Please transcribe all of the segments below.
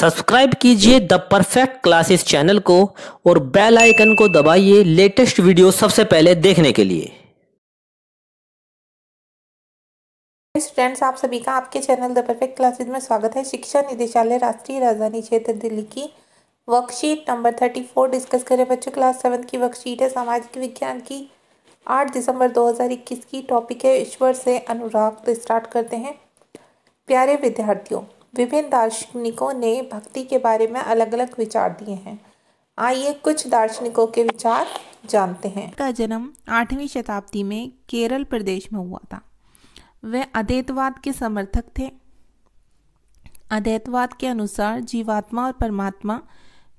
subscribe कीजिए the perfect classes channel को और बेल आइकन को दबाइए लेटेस्ट वीडियो सबसे पहले देखने के लिए स्टूडेंट्स आप सभी का आपके चैनल द परफेक्ट क्लासेस में स्वागत है शिक्षा निदेशालय राष्ट्रीय राजधानी क्षेत्र दिल्ली की worksheet number thirty four discuss करें बच्चों क्लास सेवन की वर्कशीट है सामाजिक विज्ञान की आठ दिसंबर दो की टॉपिक है ईश्वर से अनुराग तो स्टार्ट करते हैं प्यारे विद्यार्थियों विभिन्न दार्शनिकों ने भक्ति के बारे में अलग अलग विचार दिए हैं आइए कुछ दार्शनिकों के विचार जानते हैं का जन्म आठवीं शताब्दी में केरल प्रदेश में हुआ था वे अद्वैतवाद के समर्थक थे अद्वैतवाद के अनुसार जीवात्मा और परमात्मा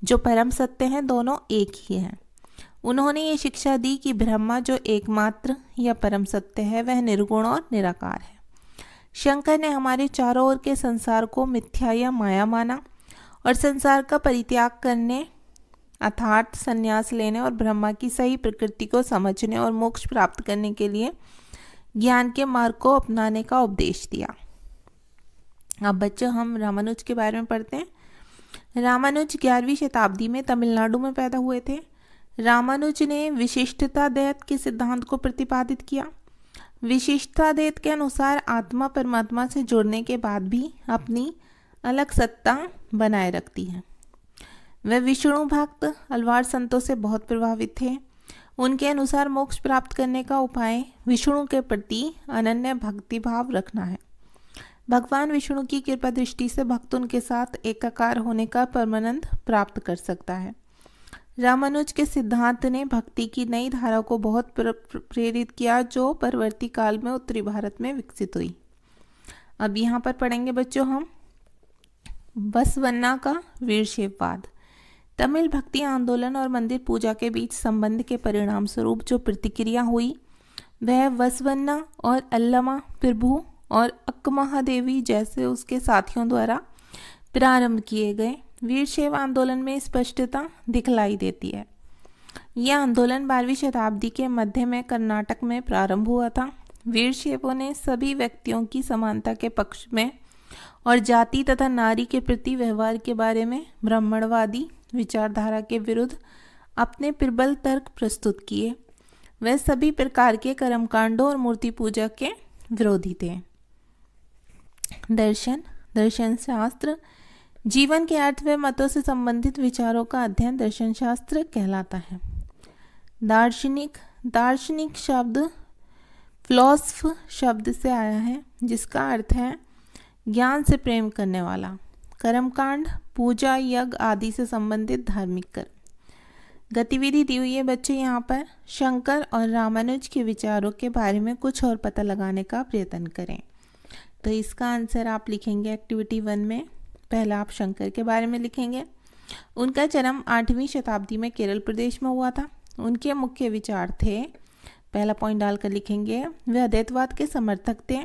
जो परम सत्य हैं दोनों एक ही हैं उन्होंने ये शिक्षा दी कि ब्रह्मा जो एकमात्र या परम सत्य है वह निर्गुण और निराकार है शंकर ने हमारे चारों ओर के संसार को मिथ्या या माया माना और संसार का परित्याग करने अर्थात संन्यास लेने और ब्रह्मा की सही प्रकृति को समझने और मोक्ष प्राप्त करने के लिए ज्ञान के मार्ग को अपनाने का उपदेश दिया अब बच्चों हम रामानुज के बारे में पढ़ते हैं रामानुज ग्यारहवीं शताब्दी में तमिलनाडु में पैदा हुए थे रामानुज ने विशिष्टता दैत के सिद्धांत को प्रतिपादित किया विशिष्टता देत के अनुसार आत्मा परमात्मा से जुड़ने के बाद भी अपनी अलग सत्ता बनाए रखती है वह विष्णु भक्त अलवार संतों से बहुत प्रभावित थे उनके अनुसार मोक्ष प्राप्त करने का उपाय विष्णु के प्रति अनन्य भक्तिभाव रखना है भगवान विष्णु की कृपा दृष्टि से भक्त उनके साथ एकाकार होने का परमानंद प्राप्त कर सकता है रामानुज के सिद्धांत ने भक्ति की नई धारा को बहुत प्रेरित किया जो परवर्ती काल में उत्तरी भारत में विकसित हुई अब यहाँ पर पढ़ेंगे बच्चों हम बसवन्ना का वीरशेववाद तमिल भक्ति आंदोलन और मंदिर पूजा के बीच संबंध के परिणाम स्वरूप जो प्रतिक्रिया हुई वह वसवन्ना और अल्लमा प्रभु और अक्महादेवी जैसे उसके साथियों द्वारा प्रारंभ किए गए वीरशैव आंदोलन में स्पष्टता दिखलाई देती है यह आंदोलन बारहवीं शताब्दी के मध्य में कर्नाटक में प्रारंभ हुआ था वीरशैवों ने सभी व्यक्तियों की समानता के पक्ष में और जाति तथा नारी के प्रति व्यवहार के बारे में ब्राह्मणवादी विचारधारा के विरुद्ध अपने प्रबल तर्क प्रस्तुत किए वह सभी प्रकार के कर्मकांडों और मूर्ति पूजा के विरोधी थे दर्शन दर्शन शास्त्र जीवन के अर्थ व मतों से संबंधित विचारों का अध्ययन दर्शन शास्त्र कहलाता है दार्शनिक दार्शनिक शब्द फिलोसफ शब्द से आया है जिसका अर्थ है ज्ञान से प्रेम करने वाला कर्मकांड पूजा यज्ञ आदि से संबंधित धार्मिक कर्म गतिविधि दी हुई है बच्चे यहाँ पर शंकर और रामानुज के विचारों के बारे में कुछ और पता लगाने का प्रयत्न करें तो इसका आंसर आप लिखेंगे एक्टिविटी वन में पहला आप शंकर के बारे में लिखेंगे उनका जन्म आठवीं शताब्दी में केरल प्रदेश में हुआ था उनके मुख्य विचार थे पहला पॉइंट डालकर लिखेंगे वे अद्वैतवाद के समर्थक थे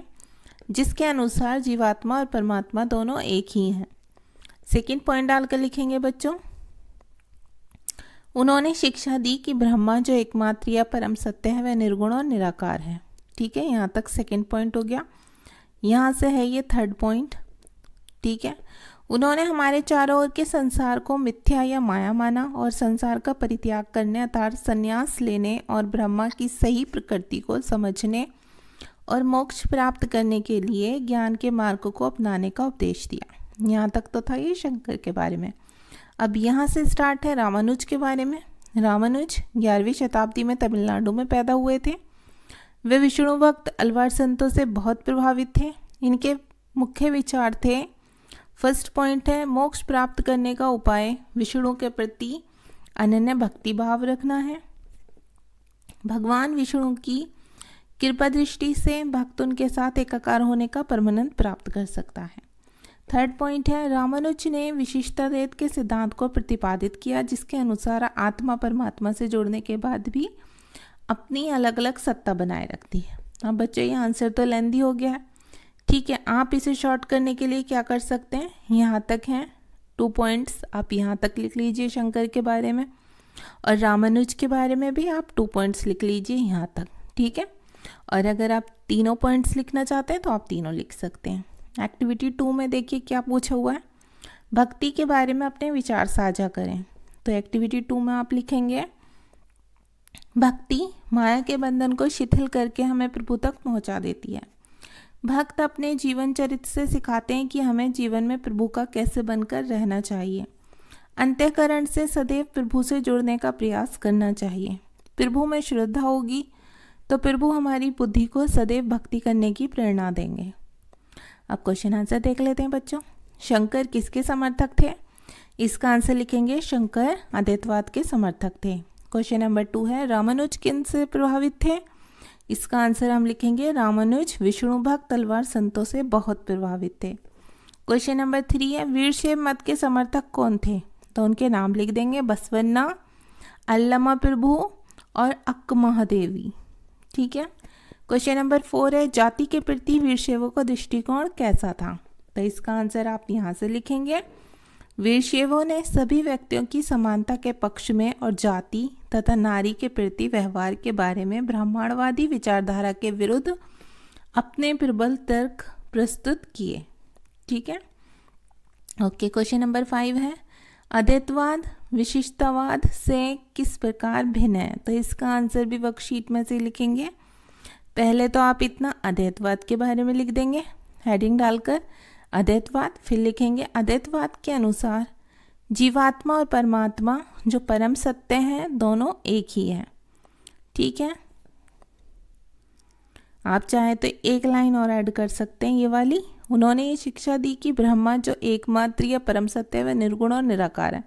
जिसके अनुसार जीवात्मा और परमात्मा दोनों एक ही हैं सेकंड पॉइंट डालकर लिखेंगे बच्चों उन्होंने शिक्षा दी कि ब्रह्मा जो एकमात्र या परम सत्य है वह निर्गुण और निराकार है ठीक है यहाँ तक सेकंड पॉइंट हो गया यहाँ से है ये थर्ड पॉइंट ठीक है उन्होंने हमारे चारों ओर के संसार को मिथ्या या माया माना और संसार का परित्याग करने अर्थात संन्यास लेने और ब्रह्मा की सही प्रकृति को समझने और मोक्ष प्राप्त करने के लिए ज्ञान के मार्ग को अपनाने का उपदेश दिया यहाँ तक तो था ये शंकर के बारे में अब यहाँ से स्टार्ट है रामानुज के बारे में रामानुज ग्यारहवीं शताब्दी में तमिलनाडु में पैदा हुए थे वे विष्णु भक्त अलवार संतों से बहुत प्रभावित थे इनके मुख्य विचार थे फर्स्ट पॉइंट है मोक्ष प्राप्त करने का उपाय विष्णु के प्रति अनन्य भक्ति भाव रखना है भगवान विष्णु की कृपा दृष्टि से भक्त उनके साथ एकाकार होने का परमानंद प्राप्त कर सकता है थर्ड पॉइंट है रामानुज ने विशिष्टा देत के सिद्धांत को प्रतिपादित किया जिसके अनुसार आत्मा परमात्मा से जोड़ने के बाद भी अपनी अलग अलग सत्ता बनाए रखती है अब बच्चों ये आंसर तो लेंदी हो गया है ठीक है आप इसे शॉर्ट करने के लिए क्या कर सकते हैं यहाँ तक हैं टू पॉइंट्स आप यहाँ तक लिख लीजिए शंकर के बारे में और रामानुज के बारे में भी आप टू पॉइंट्स लिख लीजिए यहाँ तक ठीक है और अगर आप तीनों पॉइंट्स लिखना चाहते हैं तो आप तीनों लिख सकते हैं एक्टिविटी टू में देखिए क्या पूछा हुआ है भक्ति के बारे में अपने विचार साझा करें तो एक्टिविटी टू में आप लिखेंगे भक्ति माया के बंधन को शिथिल करके हमें प्रभु तक पहुंचा देती है भक्त अपने जीवन चरित्र से सिखाते हैं कि हमें जीवन में प्रभु का कैसे बनकर रहना चाहिए अंत्यकरण से सदैव प्रभु से जुड़ने का प्रयास करना चाहिए प्रभु में श्रद्धा होगी तो प्रभु हमारी बुद्धि को सदैव भक्ति करने की प्रेरणा देंगे अब क्वेश्चन आंसर देख लेते हैं बच्चों शंकर किसके समर्थक थे इसका आंसर लिखेंगे शंकर अद्वैतवाद के समर्थक थे क्वेश्चन नंबर टू है रामानुज किन से प्रभावित थे इसका आंसर हम लिखेंगे रामानुज विष्णु भक्त तलवार संतों से बहुत प्रभावित थे क्वेश्चन नंबर थ्री है वीरशैव मत के समर्थक कौन थे तो उनके नाम लिख देंगे बसवन्ना अल्लामा प्रभु और अक्क महादेवी ठीक है क्वेश्चन नंबर फोर है जाति के प्रति वीरशैवों का दृष्टिकोण कैसा था तो इसका आंसर आप यहाँ से लिखेंगे वीरशैवों ने सभी व्यक्तियों की समानता के पक्ष में और जाति तथा नारी के प्रति व्यवहार के बारे में ब्राह्मणवादी विचारधारा के विरुद्ध अपने प्रबल तर्क प्रस्तुत किए ठीक है ओके क्वेश्चन नंबर फाइव है अद्वैतवाद विशिष्टवाद से किस प्रकार भिन्न है तो इसका आंसर भी वर्कशीट में से लिखेंगे पहले तो आप इतना अद्वैतवाद के बारे में लिख देंगे हेडिंग डालकर अद्वैतवाद फिर लिखेंगे अद्वैतवाद के अनुसार जीवात्मा और परमात्मा जो परम सत्य हैं दोनों एक ही हैं ठीक है आप चाहे तो एक लाइन और ऐड कर सकते हैं ये वाली उन्होंने ये शिक्षा दी कि ब्रह्मा जो एकमात्र या परम सत्य है वह निर्गुण और निराकार है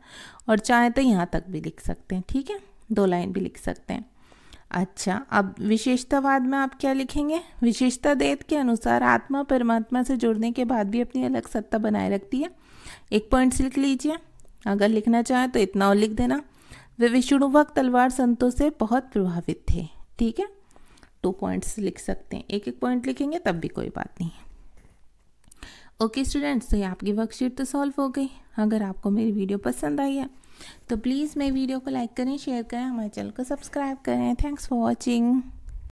और चाहे तो यहाँ तक भी लिख सकते हैं ठीक है दो लाइन भी लिख सकते हैं अच्छा अब विशेषतावाद में आप क्या लिखेंगे विशेषता देत के अनुसार आत्मा परमात्मा से जुड़ने के बाद भी अपनी अलग सत्ता बनाए रखती है एक पॉइंट लिख लीजिए अगर लिखना चाहें तो इतना और लिख देना वे विष्णुभक्त तलवार संतों से बहुत प्रभावित थे ठीक है टू पॉइंट्स लिख सकते हैं एक एक पॉइंट लिखेंगे तब भी कोई बात नहीं है ओके स्टूडेंट्स तो ये आपकी वर्कशीट तो सॉल्व हो गई अगर आपको मेरी वीडियो पसंद आई है तो प्लीज़ मेरी वीडियो को लाइक करें शेयर करें हमारे चैनल को सब्सक्राइब करें थैंक्स फॉर वॉचिंग